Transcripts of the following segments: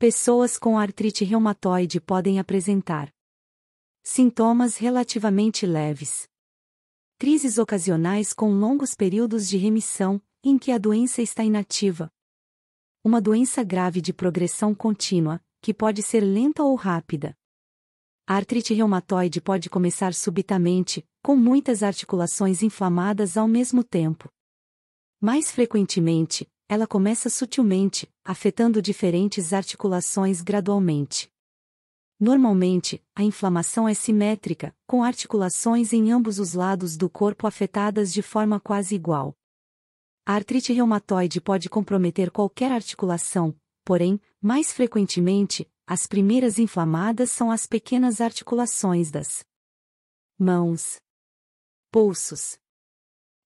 Pessoas com artrite reumatoide podem apresentar sintomas relativamente leves. Crises ocasionais com longos períodos de remissão, em que a doença está inativa. Uma doença grave de progressão contínua, que pode ser lenta ou rápida. A artrite reumatoide pode começar subitamente, com muitas articulações inflamadas ao mesmo tempo. Mais frequentemente, ela começa sutilmente, afetando diferentes articulações gradualmente. Normalmente, a inflamação é simétrica, com articulações em ambos os lados do corpo afetadas de forma quase igual. A artrite reumatoide pode comprometer qualquer articulação, porém, mais frequentemente, as primeiras inflamadas são as pequenas articulações das mãos, pulsos,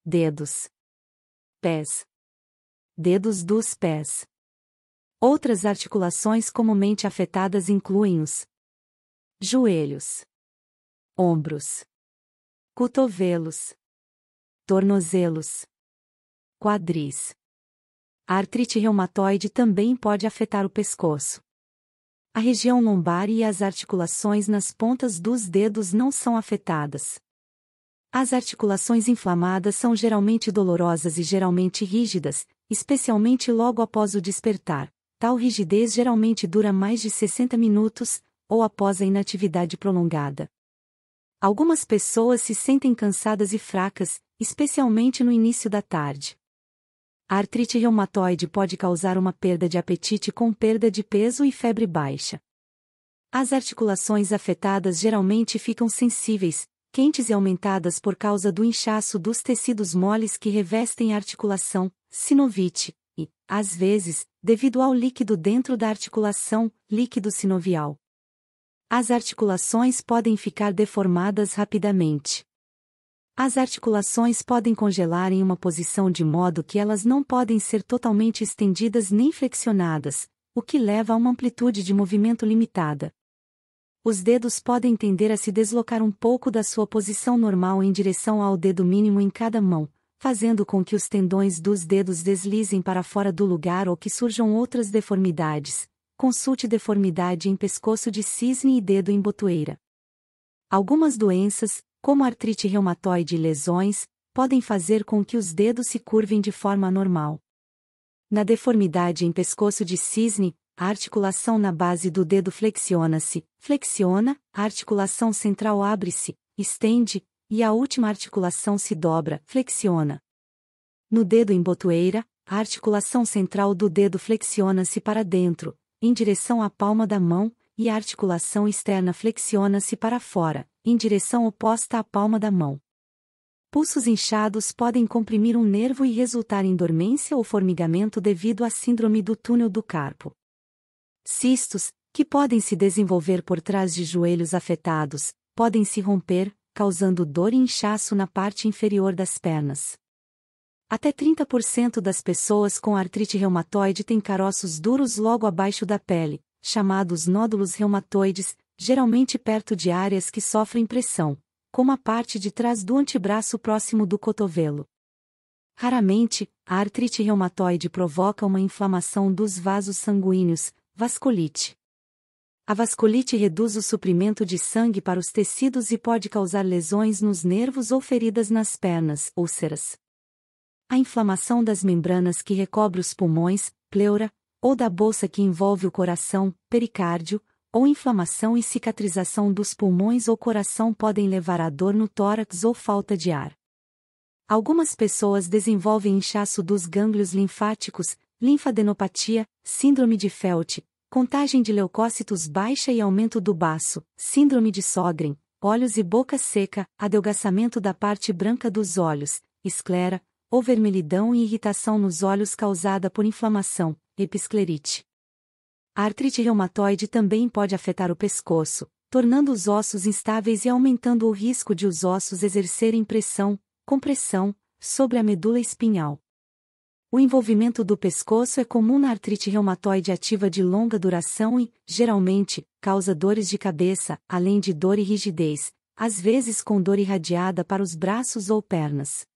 dedos, pés, dedos dos pés. Outras articulações comumente afetadas incluem os joelhos, ombros, cotovelos, tornozelos, quadris. A artrite reumatoide também pode afetar o pescoço. A região lombar e as articulações nas pontas dos dedos não são afetadas. As articulações inflamadas são geralmente dolorosas e geralmente rígidas, especialmente logo após o despertar. Tal rigidez geralmente dura mais de 60 minutos, ou após a inatividade prolongada. Algumas pessoas se sentem cansadas e fracas, especialmente no início da tarde. A artrite reumatoide pode causar uma perda de apetite com perda de peso e febre baixa. As articulações afetadas geralmente ficam sensíveis, quentes e aumentadas por causa do inchaço dos tecidos moles que revestem a articulação, sinovite, e, às vezes, devido ao líquido dentro da articulação, líquido sinovial. As articulações podem ficar deformadas rapidamente. As articulações podem congelar em uma posição de modo que elas não podem ser totalmente estendidas nem flexionadas, o que leva a uma amplitude de movimento limitada os dedos podem tender a se deslocar um pouco da sua posição normal em direção ao dedo mínimo em cada mão, fazendo com que os tendões dos dedos deslizem para fora do lugar ou que surjam outras deformidades. Consulte deformidade em pescoço de cisne e dedo em botoeira. Algumas doenças, como artrite reumatoide e lesões, podem fazer com que os dedos se curvem de forma anormal. Na deformidade em pescoço de cisne, a articulação na base do dedo flexiona-se, flexiona, a articulação central abre-se, estende, e a última articulação se dobra, flexiona. No dedo embotoeira, a articulação central do dedo flexiona-se para dentro, em direção à palma da mão, e a articulação externa flexiona-se para fora, em direção oposta à palma da mão. Pulsos inchados podem comprimir um nervo e resultar em dormência ou formigamento devido à síndrome do túnel do carpo. Cistos, que podem se desenvolver por trás de joelhos afetados, podem se romper, causando dor e inchaço na parte inferior das pernas. Até 30% das pessoas com artrite reumatoide têm caroços duros logo abaixo da pele, chamados nódulos reumatoides, geralmente perto de áreas que sofrem pressão, como a parte de trás do antebraço próximo do cotovelo. Raramente, a artrite reumatoide provoca uma inflamação dos vasos sanguíneos, Vasculite. A vasculite reduz o suprimento de sangue para os tecidos e pode causar lesões nos nervos ou feridas nas pernas, úlceras. A inflamação das membranas que recobre os pulmões, pleura, ou da bolsa que envolve o coração, pericárdio, ou inflamação e cicatrização dos pulmões ou coração podem levar a dor no tórax ou falta de ar. Algumas pessoas desenvolvem inchaço dos gânglios linfáticos, linfadenopatia, síndrome de Felt, contagem de leucócitos baixa e aumento do baço, síndrome de Sogren, olhos e boca seca, adelgaçamento da parte branca dos olhos, esclera, ou vermelhidão e irritação nos olhos causada por inflamação, episclerite. A artrite reumatoide também pode afetar o pescoço, tornando os ossos instáveis e aumentando o risco de os ossos exercerem pressão, compressão, sobre a medula espinhal. O envolvimento do pescoço é comum na artrite reumatoide ativa de longa duração e, geralmente, causa dores de cabeça, além de dor e rigidez, às vezes com dor irradiada para os braços ou pernas.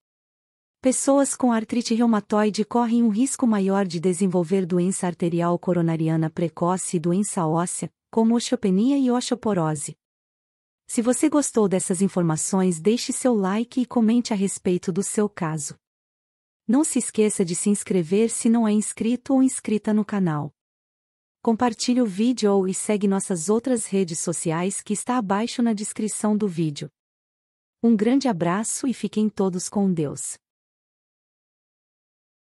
Pessoas com artrite reumatoide correm um risco maior de desenvolver doença arterial coronariana precoce e doença óssea, como osteopenia e osteoporose. Se você gostou dessas informações, deixe seu like e comente a respeito do seu caso. Não se esqueça de se inscrever se não é inscrito ou inscrita no canal. Compartilhe o vídeo ou e segue nossas outras redes sociais que está abaixo na descrição do vídeo. Um grande abraço e fiquem todos com Deus.